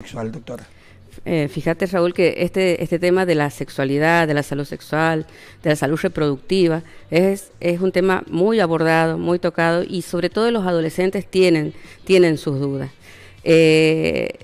sexual, doctora? Eh, fíjate, Raúl, que este, este tema de la sexualidad, de la salud sexual, de la salud reproductiva, es, es un tema muy abordado, muy tocado y sobre todo los adolescentes tienen, tienen sus dudas. Eh,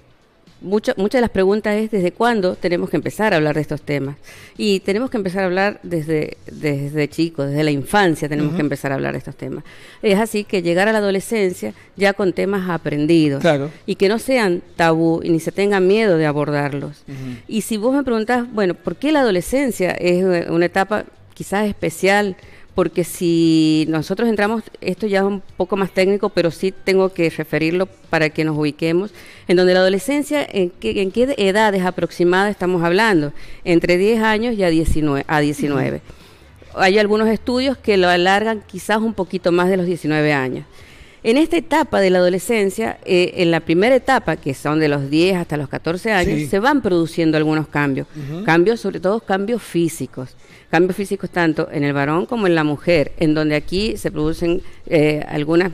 muchas de las preguntas es desde cuándo tenemos que empezar a hablar de estos temas. Y tenemos que empezar a hablar desde, desde chicos, desde la infancia tenemos que empezar a hablar de estos temas. Es así que llegar a la adolescencia ya con temas aprendidos y que no sean tabú y ni se tenga miedo de abordarlos. Y si vos me preguntás, bueno, ¿por qué la adolescencia es una etapa quizás especial porque si nosotros entramos, esto ya es un poco más técnico, pero sí tengo que referirlo para que nos ubiquemos, en donde la adolescencia, ¿en qué, edades aproximadas estamos hablando? Entre 10 años y a 19. A 19. Hay algunos estudios que lo alargan quizás un poquito más de los 19 años. En esta etapa de la adolescencia, eh, en la primera etapa, que son de los 10 hasta los 14 años, se van produciendo algunos cambios. Cambios, sobre todo, cambios físicos. Cambios físicos tanto en el varón como en la mujer, en donde aquí se producen eh, algunas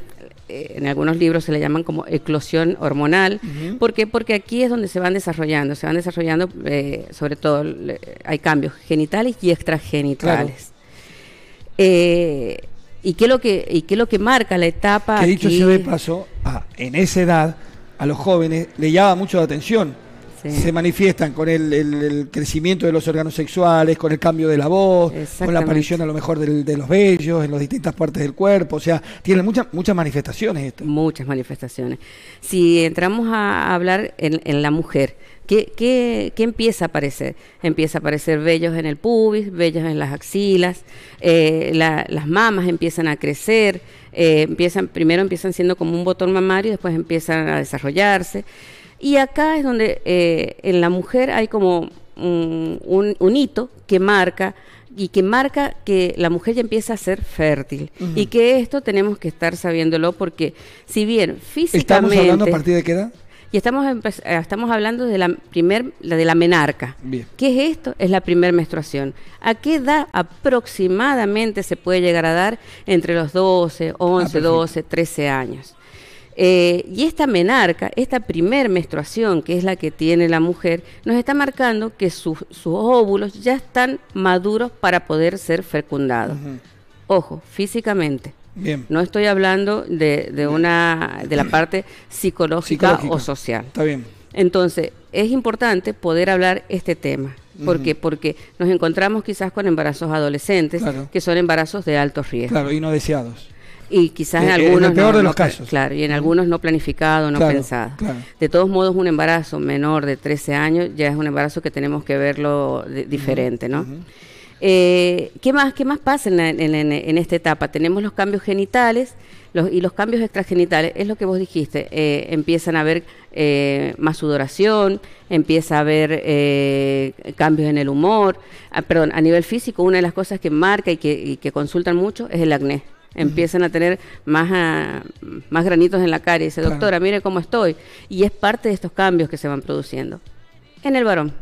eh, en algunos libros se le llaman como eclosión hormonal. ¿Por qué? Porque aquí es donde se van desarrollando, se van desarrollando sobre todo hay cambios genitales y extragenitales. ¿Y qué es lo que, y qué lo marca la etapa? Que dicho se de paso, en esa edad a los jóvenes le llama mucho la atención. Se manifiestan con el, crecimiento de los órganos sexuales, con el cambio de la voz, con la aparición a lo mejor de los vellos en las distintas partes del cuerpo. O sea, tiene muchas muchas manifestaciones esto. Muchas manifestaciones. Si entramos a hablar en la mujer, ¿Qué, qué, empieza a aparecer? Empieza a aparecer vellos en el pubis, vellos en las axilas, eh, las mamas empiezan a crecer, eh, empiezan, primero empiezan siendo como un botón mamario, y después empiezan a desarrollarse. Y acá es donde eh, en la mujer hay como un, hito que marca y que marca que la mujer ya empieza a ser fértil y que esto tenemos que estar sabiéndolo porque si bien físicamente... ¿Estamos hablando a partir de qué edad? Y estamos, eh, estamos hablando de la, primer, de la menarca. ¿Qué es esto? Es la primera menstruación. ¿A qué edad aproximadamente se puede llegar a dar? Entre los 12, 11, 12, 13 años. Eh, y esta menarca, esta primera menstruación, que es la que tiene la mujer, nos está marcando que sus óvulos ya están maduros para poder ser fecundados. Ojo, físicamente. No estoy hablando de, una, de la parte psicológica, o social. Está bien. Entonces, es importante poder hablar este tema. ¿Por Porque nos encontramos quizás con embarazos adolescentes, que son embarazos de alto riesgo. Claro, y no deseados. Y quizás eh, en algunos. peor de los casos. Claro, y en algunos no planificado, no pensado. De todos modos, un embarazo menor de 13 años ya es un embarazo que tenemos que verlo diferente, ¿no? Eh, ¿qué, más, ¿Qué más pasa en, esta etapa? Tenemos los cambios genitales y los cambios extragenitales, es lo que vos dijiste, eh, empiezan a haber eh, más sudoración, empieza a haber cambios en el humor, ah, perdón, a nivel físico una de las cosas que marca y que, consultan mucho es el acné. Empiezan a tener más, ah, más granitos en la cara y dice, doctora, mire cómo estoy. Y es parte de estos cambios que se van produciendo. En el varón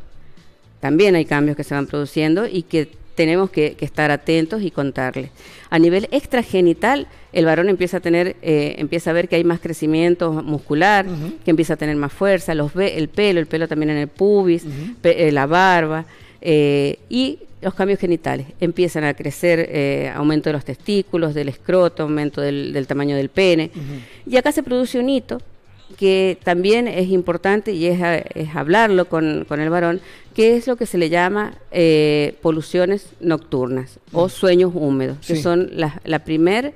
también hay cambios que se van produciendo y que tenemos que, estar atentos y contarles. A nivel extragenital, el varón empieza a tener, eh, empieza a ver que hay más crecimiento muscular, que empieza a tener más fuerza, los ve el pelo, el pelo también en el pubis, eh, la barba, eh, y los cambios genitales. Empiezan a crecer aumento de los testículos, del escroto, aumento del, tamaño del pene. Y acá se produce un hito que también es importante y es, hablarlo con, el varón, que es lo que se le llama eh, poluciones nocturnas o mm. sueños húmedos, que son la, eh,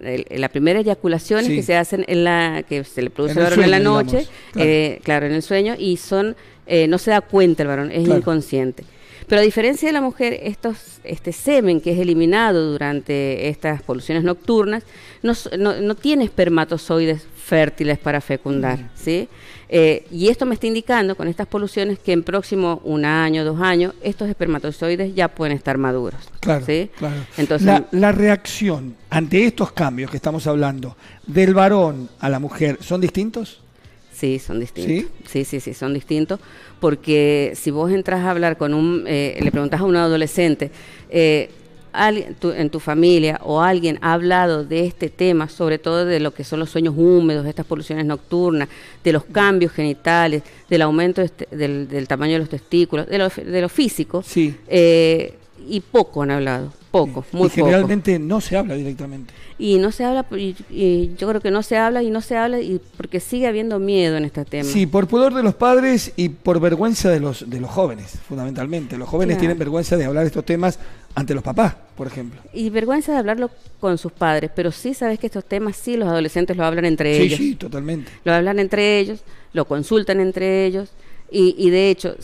la la primera eyaculaciones que se hacen en la que se le produce en varón en la noche, eh, claro. en el sueño y son eh, no se da cuenta el varón, es inconsciente. Pero a diferencia de la mujer, estos, este semen que es eliminado durante estas poluciones nocturnas no, tiene espermatozoides fértiles para fecundar, ¿sí? Eh, y esto me está indicando con estas poluciones que en próximo un año, dos años, estos espermatozoides ya pueden estar maduros. Claro, Entonces, la, reacción ante estos cambios que estamos hablando del varón a la mujer, ¿son distintos? Sí, son distintos. ¿Sí? sí, sí, son distintos. Porque si vos entras a hablar con un, eh, le preguntas a un adolescente, eh, alguien, en tu familia o alguien ha hablado de este tema, sobre todo de lo que son los sueños húmedos, estas poluciones nocturnas, de los cambios genitales, del aumento este, del, tamaño de los testículos, de lo, de físico, sí. Eh, y poco han hablado, poco, muy y generalmente no se habla directamente. Y no se habla, y, yo creo que no se habla y no se habla y porque sigue habiendo miedo en este tema. Sí, por pudor de los padres y por vergüenza de los, de los jóvenes, fundamentalmente. Los jóvenes tienen vergüenza de hablar estos temas ante los papás, por ejemplo. Y vergüenza de hablarlo con sus padres, pero sí sabes que estos temas sí los adolescentes lo hablan entre ellos. Sí, sí, totalmente. Lo hablan entre ellos, lo consultan entre ellos y de hecho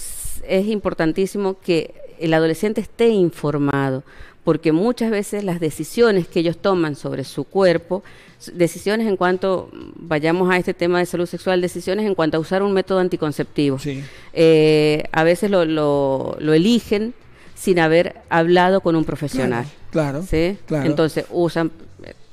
es importantísimo que el adolescente esté informado, porque muchas veces las decisiones que ellos toman sobre su cuerpo, decisiones en cuanto, vayamos a este tema de salud sexual, decisiones en cuanto a usar un método anticonceptivo, eh, a veces lo, eligen sin haber hablado con un profesional. Claro. Entonces usan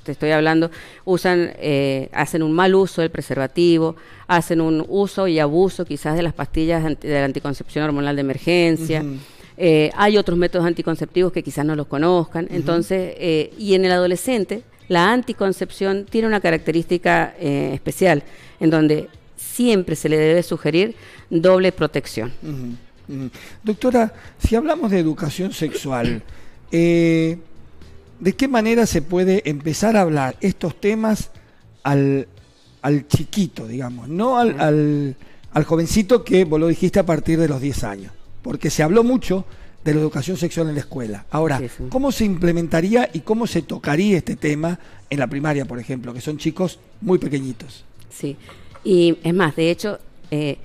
te estoy hablando, usan, eh, hacen un mal uso del preservativo, hacen un uso y abuso quizás de las pastillas de la anticoncepción hormonal de emergencia. Eh, hay otros métodos anticonceptivos que quizás no los conozcan. Entonces, eh, y en el adolescente, la anticoncepción tiene una característica eh, especial, en donde siempre se le debe sugerir doble protección. Doctora, si hablamos de educación sexual, ¿de qué manera se puede empezar a hablar estos temas al, chiquito, digamos, no al, al jovencito que vos lo dijiste a partir de los 10 años? porque se habló mucho de la educación sexual en la escuela. Ahora, ¿cómo se implementaría y cómo se tocaría este tema en la primaria, por ejemplo, que son chicos muy pequeñitos? Sí, y es más, de hecho, eh,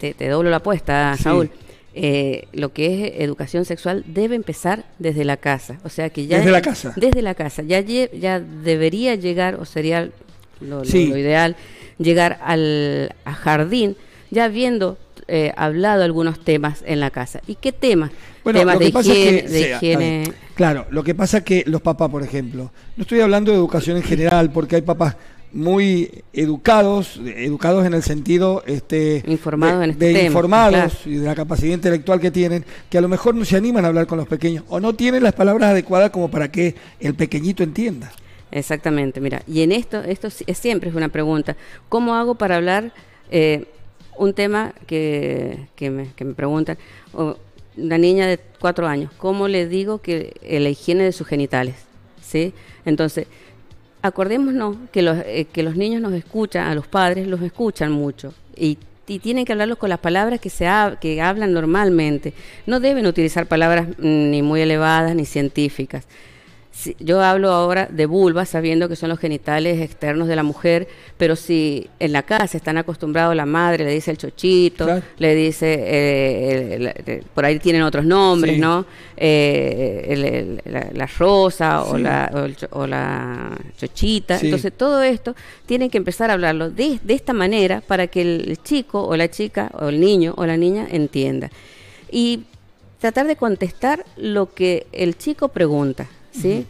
te, doblo la apuesta, Saúl. Eh, lo que es educación sexual debe empezar desde la casa, o sea que ya desde la casa, desde la casa, ya ya debería llegar o sería lo, ideal llegar al jardín ya viendo eh, hablado algunos temas en la casa. ¿Y qué temas? Bueno, temas de higiene. Claro, lo que pasa es que los papás, por ejemplo, no estoy hablando de educación en general, porque hay papás muy educados, educados en el sentido este, informados de, en este de informados y de la capacidad intelectual que tienen, que a lo mejor no se animan a hablar con los pequeños o no tienen las palabras adecuadas como para que el pequeñito entienda. Exactamente, mira, y en esto, esto siempre es una pregunta, ¿cómo hago para hablar eh, un tema que, me, preguntan, una niña de cuatro años, ¿cómo le digo que la higiene de sus genitales? ¿Sí? Entonces, acordémonos que los, eh, que los niños nos escuchan, a los padres los escuchan mucho y, tienen que hablarlos con las palabras que, se que hablan normalmente. No deben utilizar palabras mm, ni muy elevadas ni científicas yo hablo ahora de vulva, sabiendo que son los genitales externos de la mujer, pero si en la casa están acostumbrados, la madre le dice el chochito, le dice, eh, por ahí tienen otros nombres, ¿no? Eh, la, rosa o, la, chochita. Entonces, todo esto tienen que empezar a hablarlo de esta manera para que el chico o la chica o el niño o la niña entienda. Y tratar de contestar lo que el chico pregunta ¿sí?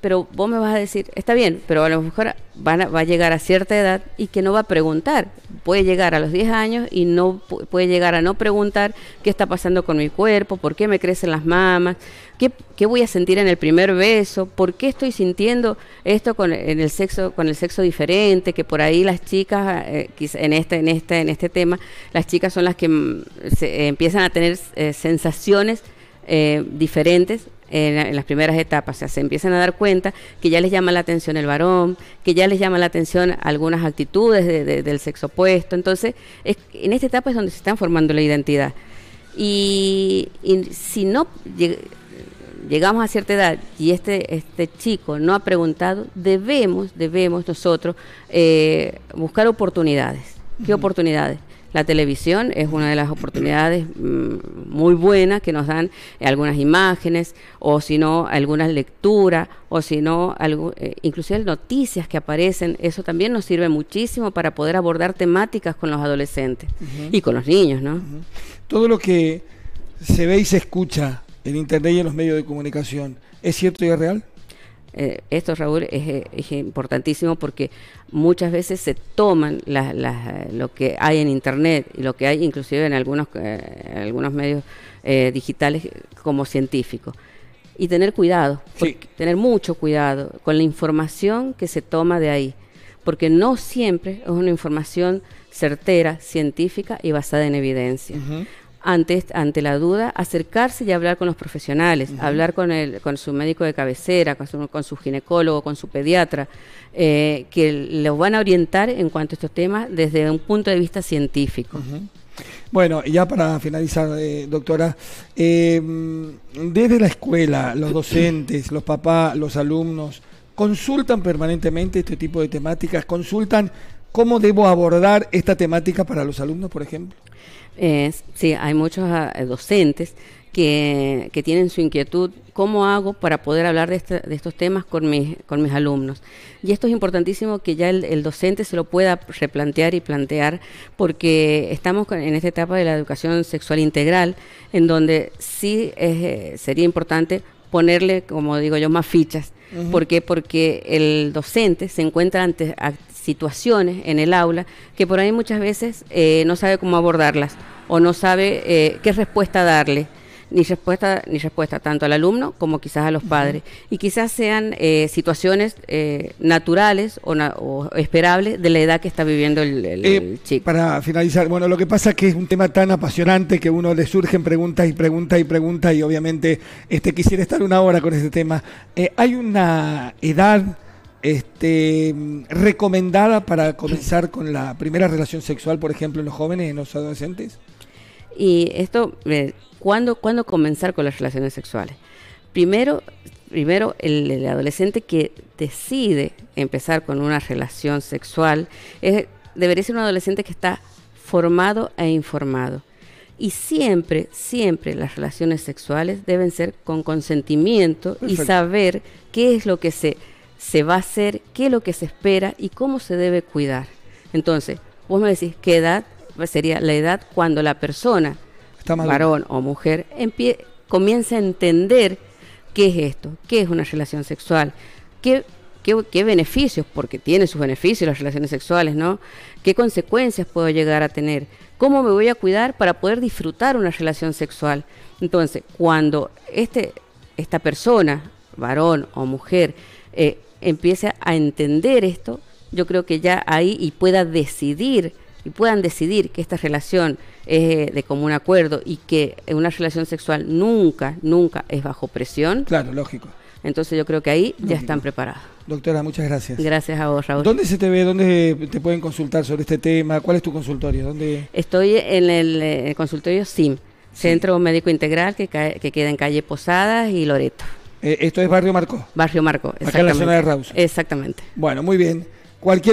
Pero vos me vas a decir, está bien, pero a lo mejor va a llegar a cierta edad y que no va a preguntar. Puede llegar a los 10 años y no puede llegar a no preguntar qué está pasando con mi cuerpo, por qué me crecen las mamas, qué, qué voy a sentir en el primer beso, por qué estoy sintiendo esto con en el sexo con el sexo diferente, que por ahí las chicas eh, en este en este en este tema, las chicas son las que mm, se, empiezan a tener eh, sensaciones eh, diferentes en, las primeras etapas, o sea, se empiezan a dar cuenta que ya les llama la atención el varón, que ya les llama la atención algunas actitudes del sexo opuesto. Entonces, en esta etapa es donde se están formando la identidad. Y, si no llegamos a cierta edad y este, este chico no ha preguntado, debemos, debemos nosotros eh, buscar oportunidades. ¿Qué oportunidades? La televisión es una de las oportunidades mm, muy buenas que nos dan eh, algunas imágenes o si no algunas lecturas o si no algo, eh, inclusive noticias que aparecen. Eso también nos sirve muchísimo para poder abordar temáticas con los adolescentes y con los niños, ¿no? Todo lo que se ve y se escucha en Internet y en los medios de comunicación, ¿es cierto y es real? Eh, esto, Raúl, eh, es, importantísimo porque muchas veces se toman eh, lo que hay en Internet y lo que hay inclusive en algunos, algunos medios digitales como científicos. Y tener cuidado, tener mucho cuidado con la información que se toma de ahí, porque no siempre es una información certera, científica y basada en evidencia ante, la duda, acercarse y hablar con los profesionales, hablar con, con su médico de cabecera, con su, con su ginecólogo, con su pediatra, eh, que los van a orientar en cuanto a estos temas desde un punto de vista científico. Bueno, ya para finalizar, eh, doctora, em, desde la escuela, los docentes, los papás, los alumnos, consultan permanentemente este tipo de temáticas, consultan cómo debo abordar esta temática para los alumnos, por ejemplo. Eh, sí, hay muchos ah, eh, docentes que, que, tienen su inquietud, ¿cómo hago para poder hablar este, de, estos temas con mis, con mis alumnos? Y esto es importantísimo que ya el, docente se lo pueda replantear y plantear, porque estamos en esta etapa de la educación sexual integral, en donde sí eh, sería importante ponerle, como digo yo, más fichas. ¿Por qué? Porque el docente se encuentra ante, situaciones en el aula que por ahí muchas veces eh, no sabe cómo abordarlas o no sabe eh, qué respuesta darle ni respuesta ni respuesta tanto al alumno como quizás a los padres y quizás sean eh, situaciones naturales o, esperables de la edad que está viviendo el, chico para finalizar bueno lo que pasa es que es un tema tan apasionante que uno le surgen preguntas y preguntas y preguntas y obviamente este quisiera estar una hora con este tema hay una edad este, recomendada para comenzar con la primera relación sexual, por ejemplo, en los jóvenes, en los adolescentes? Y esto, eh, ¿cuándo, comenzar con las relaciones sexuales? Primero, primero el, adolescente que decide empezar con una relación sexual debería ser un adolescente que está formado e informado. Y siempre, siempre las relaciones sexuales deben ser con consentimiento y saber qué es lo que se se va a hacer, qué es lo que se espera y cómo se debe cuidar. Entonces, vos me decís qué edad sería la edad cuando la persona, varón o mujer, comienza a entender qué es esto, qué es una relación sexual, qué, qué, beneficios, porque tiene sus beneficios las relaciones sexuales, ¿no? ¿Qué consecuencias puedo llegar a tener? ¿Cómo me voy a cuidar para poder disfrutar una relación sexual? Entonces, cuando este, esta persona, varón o mujer, eh, empiece a entender esto, yo creo que ya ahí y pueda decidir y puedan decidir que esta relación es eh, de común acuerdo y que una relación sexual nunca, nunca es bajo presión. Claro, lógico. Entonces yo creo que ahí ya están preparados. Doctora, muchas gracias. Gracias a vos, Raúl. ¿Dónde se te ve? ¿Dónde te pueden consultar sobre este tema? ¿Cuál es tu consultorio? ¿Dónde... Estoy en el, eh, consultorio SIM, Centro Médico Integral, que queda en calle Posadas y Loreto. Eh, esto es Barrio Marco. Barrio Marco, exactamente. Acá en la zona de Raúl. Exactamente. Bueno, muy bien. Cualquier